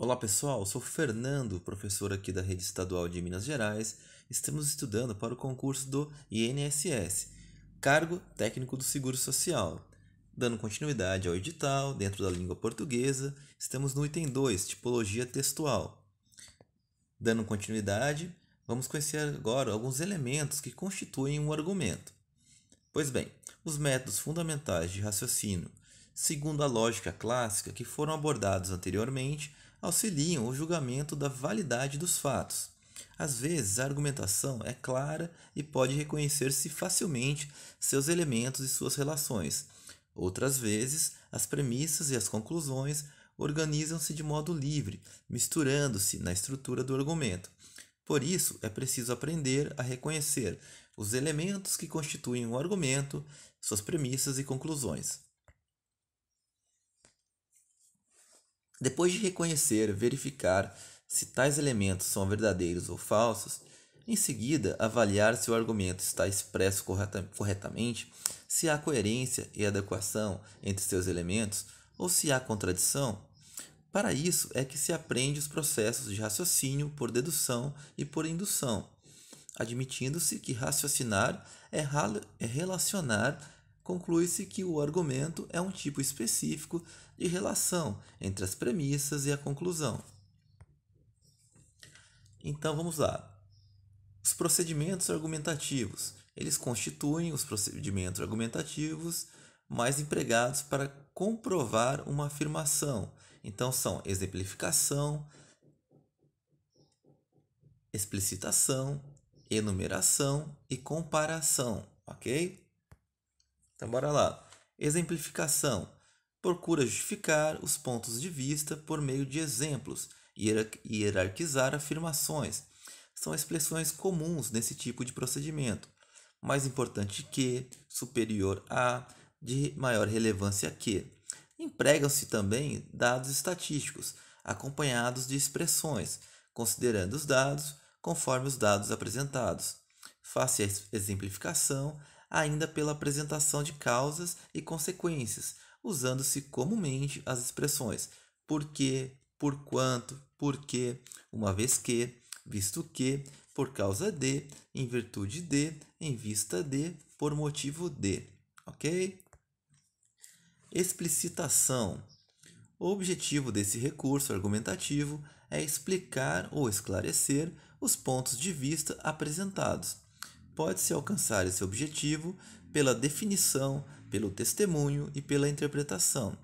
Olá pessoal, sou Fernando, professor aqui da Rede Estadual de Minas Gerais. Estamos estudando para o concurso do INSS, Cargo Técnico do Seguro Social. Dando continuidade ao edital, dentro da língua portuguesa, estamos no item 2, tipologia textual. Dando continuidade, vamos conhecer agora alguns elementos que constituem um argumento. Pois bem, os métodos fundamentais de raciocínio, segundo a lógica clássica que foram abordados anteriormente, auxiliam o julgamento da validade dos fatos. Às vezes, a argumentação é clara e pode reconhecer-se facilmente seus elementos e suas relações. Outras vezes, as premissas e as conclusões organizam-se de modo livre, misturando-se na estrutura do argumento. Por isso, é preciso aprender a reconhecer os elementos que constituem o um argumento, suas premissas e conclusões. Depois de reconhecer, verificar se tais elementos são verdadeiros ou falsos, em seguida avaliar se o argumento está expresso corretamente, se há coerência e adequação entre seus elementos ou se há contradição. Para isso é que se aprende os processos de raciocínio por dedução e por indução, admitindo-se que raciocinar é, é relacionar conclui-se que o argumento é um tipo específico de relação entre as premissas e a conclusão. Então vamos lá. Os procedimentos argumentativos, eles constituem os procedimentos argumentativos mais empregados para comprovar uma afirmação. Então são exemplificação, explicitação, enumeração e comparação, ok? Então, bora lá. Exemplificação. Procura justificar os pontos de vista por meio de exemplos e hierarquizar afirmações. São expressões comuns nesse tipo de procedimento. Mais importante que, superior a, de maior relevância que. Empregam-se também dados estatísticos, acompanhados de expressões, considerando os dados conforme os dados apresentados. Face à exemplificação, ainda pela apresentação de causas e consequências, usando-se comumente as expressões porque, porquanto, porque, uma vez que, visto que, por causa de, em virtude de, em vista de, por motivo de, ok? Explicitação. O objetivo desse recurso argumentativo é explicar ou esclarecer os pontos de vista apresentados pode-se alcançar esse objetivo pela definição, pelo testemunho e pela interpretação.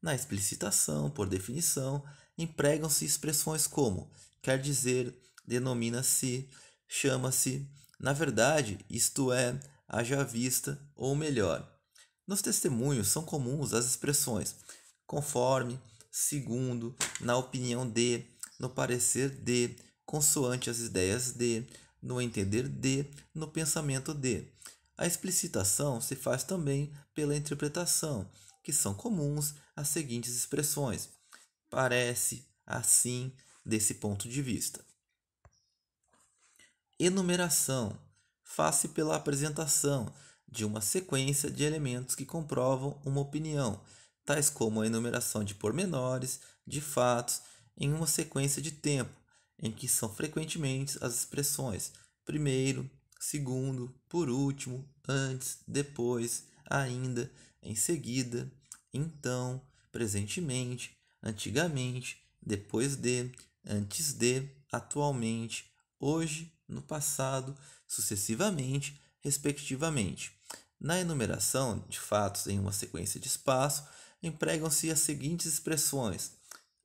Na explicitação, por definição, empregam-se expressões como quer dizer, denomina-se, chama-se, na verdade, isto é, haja vista ou melhor. Nos testemunhos são comuns as expressões conforme, segundo, na opinião de, no parecer de, consoante as ideias de, no entender de, no pensamento de. A explicitação se faz também pela interpretação, que são comuns as seguintes expressões: parece, assim, desse ponto de vista. Enumeração faz-se pela apresentação de uma sequência de elementos que comprovam uma opinião, tais como a enumeração de pormenores, de fatos, em uma sequência de tempo, em que são frequentemente as expressões primeiro, segundo, por último, antes, depois, ainda, em seguida, então, presentemente, antigamente, depois de, antes de, atualmente, hoje, no passado, sucessivamente, respectivamente. Na enumeração de fatos em uma sequência de espaço, empregam-se as seguintes expressões: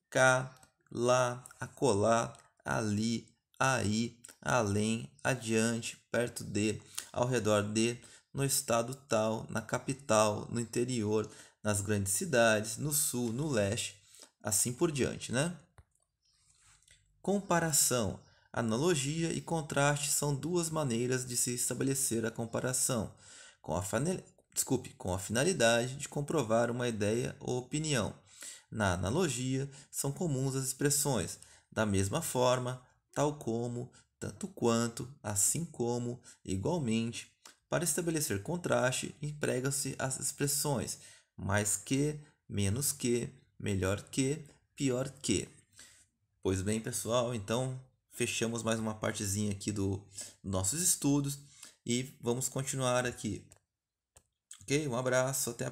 cá, lá, acolá, ali, aí, além, adiante, perto de, ao redor de, no estado tal, na capital, no interior, nas grandes cidades, no sul, no leste, assim por diante, né? Comparação. Analogia e contraste são duas maneiras de se estabelecer a comparação, com a, Desculpe, com a finalidade de comprovar uma ideia ou opinião. Na analogia, são comuns as expressões da mesma forma, tal como, tanto quanto, assim como, igualmente. Para estabelecer contraste, empregam-se as expressões mais que, menos que, melhor que, pior que. Pois bem, pessoal, então fechamos mais uma partezinha aqui do nossos estudos e vamos continuar aqui. Ok? Um abraço, até a próxima.